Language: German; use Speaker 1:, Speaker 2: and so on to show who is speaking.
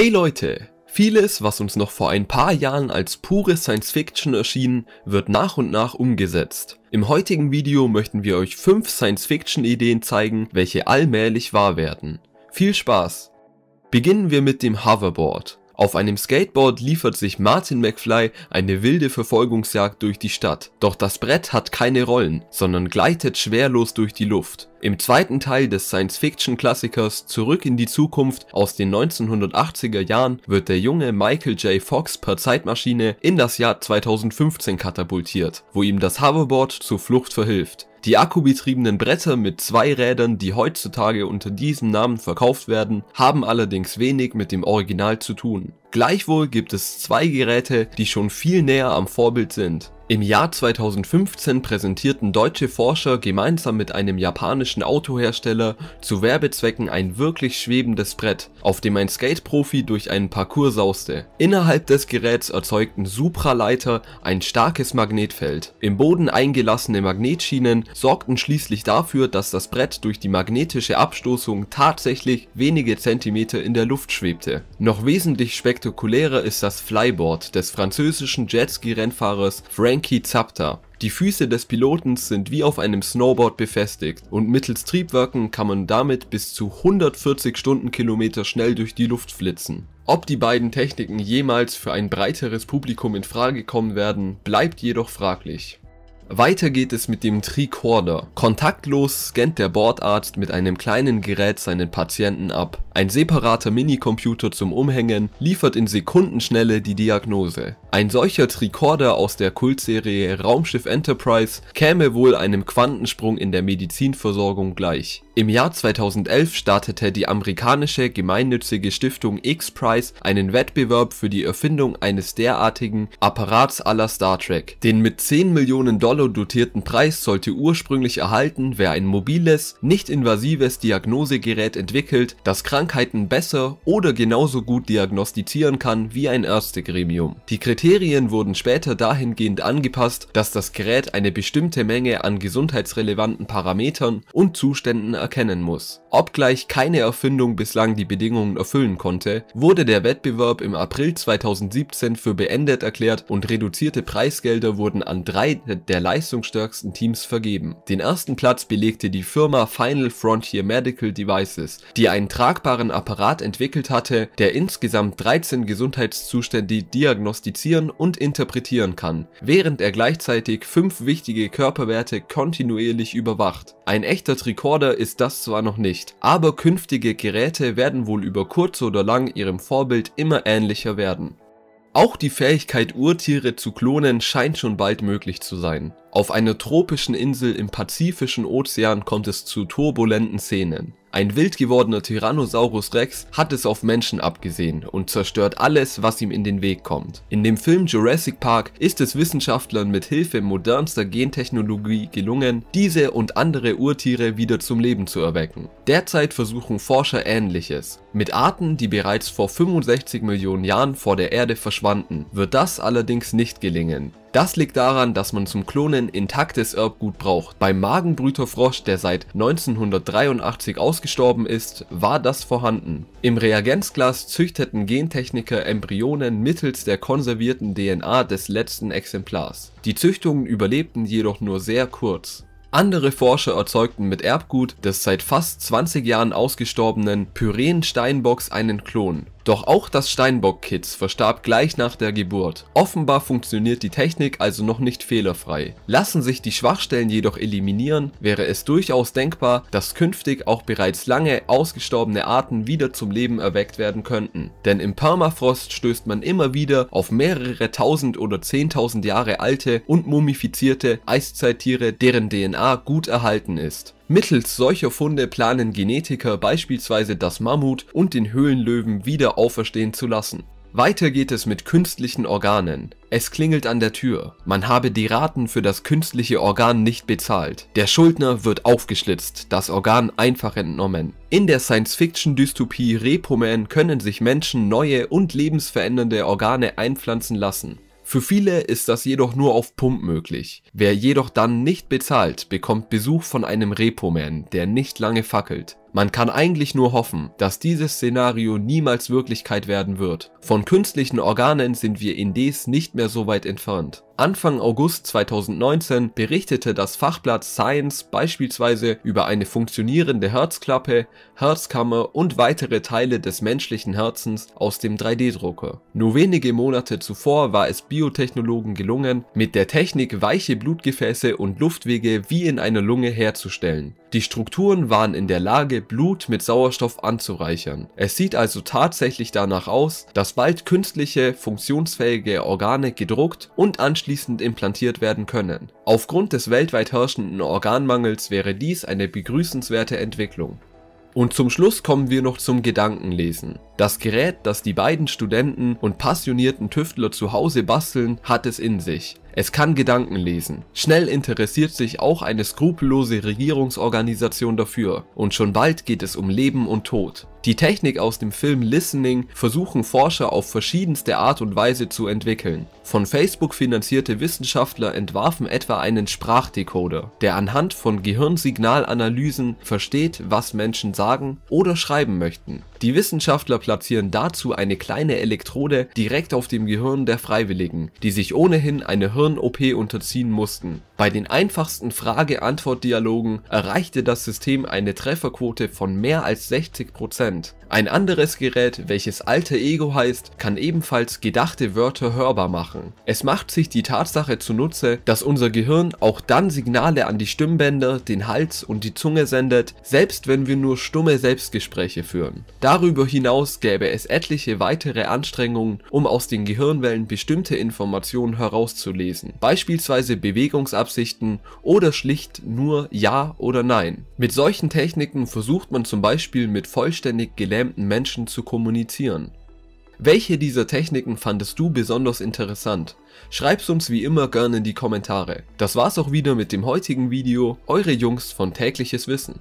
Speaker 1: Hey Leute! Vieles, was uns noch vor ein paar Jahren als pure Science Fiction erschien, wird nach und nach umgesetzt. Im heutigen Video möchten wir euch 5 Science Fiction Ideen zeigen, welche allmählich wahr werden. Viel Spaß! Beginnen wir mit dem Hoverboard. Auf einem Skateboard liefert sich Martin McFly eine wilde Verfolgungsjagd durch die Stadt. Doch das Brett hat keine Rollen, sondern gleitet schwerlos durch die Luft. Im zweiten Teil des Science-Fiction-Klassikers Zurück in die Zukunft aus den 1980er Jahren wird der junge Michael J. Fox per Zeitmaschine in das Jahr 2015 katapultiert, wo ihm das Hoverboard zur Flucht verhilft. Die akkubetriebenen Bretter mit zwei Rädern, die heutzutage unter diesem Namen verkauft werden, haben allerdings wenig mit dem Original zu tun. Gleichwohl gibt es zwei Geräte, die schon viel näher am Vorbild sind. Im Jahr 2015 präsentierten deutsche Forscher gemeinsam mit einem japanischen Autohersteller zu Werbezwecken ein wirklich schwebendes Brett, auf dem ein Skateprofi durch einen Parcours sauste. Innerhalb des Geräts erzeugten Supraleiter ein starkes Magnetfeld. Im Boden eingelassene Magnetschienen sorgten schließlich dafür, dass das Brett durch die magnetische Abstoßung tatsächlich wenige Zentimeter in der Luft schwebte. Noch wesentlich spektakulärer ist das Flyboard des französischen Jetski-Rennfahrers Frank Genki Zapter. Die Füße des Piloten sind wie auf einem Snowboard befestigt und mittels Triebwerken kann man damit bis zu 140 Stundenkilometer schnell durch die Luft flitzen. Ob die beiden Techniken jemals für ein breiteres Publikum in Frage kommen werden, bleibt jedoch fraglich. Weiter geht es mit dem Tricorder. Kontaktlos scannt der Bordarzt mit einem kleinen Gerät seinen Patienten ab. Ein separater Minicomputer zum Umhängen liefert in Sekundenschnelle die Diagnose. Ein solcher Tricorder aus der Kultserie Raumschiff Enterprise käme wohl einem Quantensprung in der Medizinversorgung gleich. Im Jahr 2011 startete die amerikanische gemeinnützige Stiftung X-Prize einen Wettbewerb für die Erfindung eines derartigen Apparats à la Star Trek. Den mit 10 Millionen Dollar dotierten Preis sollte ursprünglich erhalten, wer ein mobiles, nicht invasives Diagnosegerät entwickelt, das Krankheiten besser oder genauso gut diagnostizieren kann wie ein Ärztegremium. Die Kriterien wurden später dahingehend angepasst, dass das Gerät eine bestimmte Menge an gesundheitsrelevanten Parametern und Zuständen anerkennen muss. Obgleich keine Erfindung bislang die Bedingungen erfüllen konnte, wurde der Wettbewerb im April 2017 für beendet erklärt und reduzierte Preisgelder wurden an drei der leistungsstärksten Teams vergeben. Den ersten Platz belegte die Firma Final Frontier Medical Devices, die einen tragbaren Apparat entwickelt hatte, der insgesamt 13 Gesundheitszustände diagnostizieren und interpretieren kann, während er gleichzeitig fünf wichtige Körperwerte kontinuierlich überwacht. Ein echter Tricorder ist das zwar noch nicht, aber künftige Geräte werden wohl über kurz oder lang ihrem Vorbild immer ähnlicher werden. Auch die Fähigkeit Urtiere zu klonen scheint schon bald möglich zu sein auf einer tropischen Insel im Pazifischen Ozean kommt es zu turbulenten Szenen. Ein wild gewordener Tyrannosaurus Rex hat es auf Menschen abgesehen und zerstört alles, was ihm in den Weg kommt. In dem Film Jurassic Park ist es Wissenschaftlern mit Hilfe modernster Gentechnologie gelungen, diese und andere Urtiere wieder zum Leben zu erwecken. Derzeit versuchen Forscher ähnliches. Mit Arten, die bereits vor 65 Millionen Jahren vor der Erde verschwanden, wird das allerdings nicht gelingen. Das liegt daran, dass man zum Klonen intaktes Erbgut braucht. Beim Magenbrüterfrosch, der seit 1983 ausgestorben ist, war das vorhanden. Im Reagenzglas züchteten Gentechniker Embryonen mittels der konservierten DNA des letzten Exemplars. Die Züchtungen überlebten jedoch nur sehr kurz. Andere Forscher erzeugten mit Erbgut des seit fast 20 Jahren ausgestorbenen Pyren-Steinbocks einen Klon. Doch auch das Steinbock-Kitz verstarb gleich nach der Geburt. Offenbar funktioniert die Technik also noch nicht fehlerfrei. Lassen sich die Schwachstellen jedoch eliminieren, wäre es durchaus denkbar, dass künftig auch bereits lange ausgestorbene Arten wieder zum Leben erweckt werden könnten. Denn im Permafrost stößt man immer wieder auf mehrere tausend oder zehntausend Jahre alte und mumifizierte Eiszeittiere, deren DNA gut erhalten ist. Mittels solcher Funde planen Genetiker beispielsweise das Mammut und den Höhlenlöwen wieder auferstehen zu lassen. Weiter geht es mit künstlichen Organen. Es klingelt an der Tür. Man habe die Raten für das künstliche Organ nicht bezahlt. Der Schuldner wird aufgeschlitzt, das Organ einfach entnommen. In der Science-Fiction-Dystopie Repoman können sich Menschen neue und lebensverändernde Organe einpflanzen lassen. Für viele ist das jedoch nur auf Pump möglich. Wer jedoch dann nicht bezahlt, bekommt Besuch von einem Repo-Man, der nicht lange fackelt. Man kann eigentlich nur hoffen, dass dieses Szenario niemals Wirklichkeit werden wird. Von künstlichen Organen sind wir indes nicht mehr so weit entfernt. Anfang August 2019 berichtete das Fachblatt Science beispielsweise über eine funktionierende Herzklappe, Herzkammer und weitere Teile des menschlichen Herzens aus dem 3D-Drucker. Nur wenige Monate zuvor war es Biotechnologen gelungen, mit der Technik weiche Blutgefäße und Luftwege wie in einer Lunge herzustellen. Die Strukturen waren in der Lage, Blut mit Sauerstoff anzureichern. Es sieht also tatsächlich danach aus, dass bald künstliche, funktionsfähige Organe gedruckt und anschließend implantiert werden können. Aufgrund des weltweit herrschenden Organmangels wäre dies eine begrüßenswerte Entwicklung. Und zum Schluss kommen wir noch zum Gedankenlesen. Das Gerät, das die beiden Studenten und passionierten Tüftler zu Hause basteln, hat es in sich. Es kann Gedanken lesen. Schnell interessiert sich auch eine skrupellose Regierungsorganisation dafür und schon bald geht es um Leben und Tod. Die Technik aus dem Film Listening versuchen Forscher auf verschiedenste Art und Weise zu entwickeln. Von Facebook finanzierte Wissenschaftler entwarfen etwa einen Sprachdecoder, der anhand von Gehirnsignalanalysen versteht, was Menschen sagen oder schreiben möchten. Die Wissenschaftler platzieren dazu eine kleine Elektrode direkt auf dem Gehirn der Freiwilligen, die sich ohnehin eine Hirn-OP unterziehen mussten bei den einfachsten Frage-Antwort-Dialogen erreichte das System eine Trefferquote von mehr als 60%. Ein anderes Gerät, welches Alter Ego heißt, kann ebenfalls gedachte Wörter hörbar machen. Es macht sich die Tatsache zunutze, dass unser Gehirn auch dann Signale an die Stimmbänder, den Hals und die Zunge sendet, selbst wenn wir nur stumme Selbstgespräche führen. Darüber hinaus gäbe es etliche weitere Anstrengungen, um aus den Gehirnwellen bestimmte Informationen herauszulesen, beispielsweise Bewegungsabläufe Absichten oder schlicht nur Ja oder Nein. Mit solchen Techniken versucht man zum Beispiel mit vollständig gelähmten Menschen zu kommunizieren. Welche dieser Techniken fandest du besonders interessant? Schreib's uns wie immer gerne in die Kommentare. Das war's auch wieder mit dem heutigen Video, eure Jungs von Tägliches Wissen.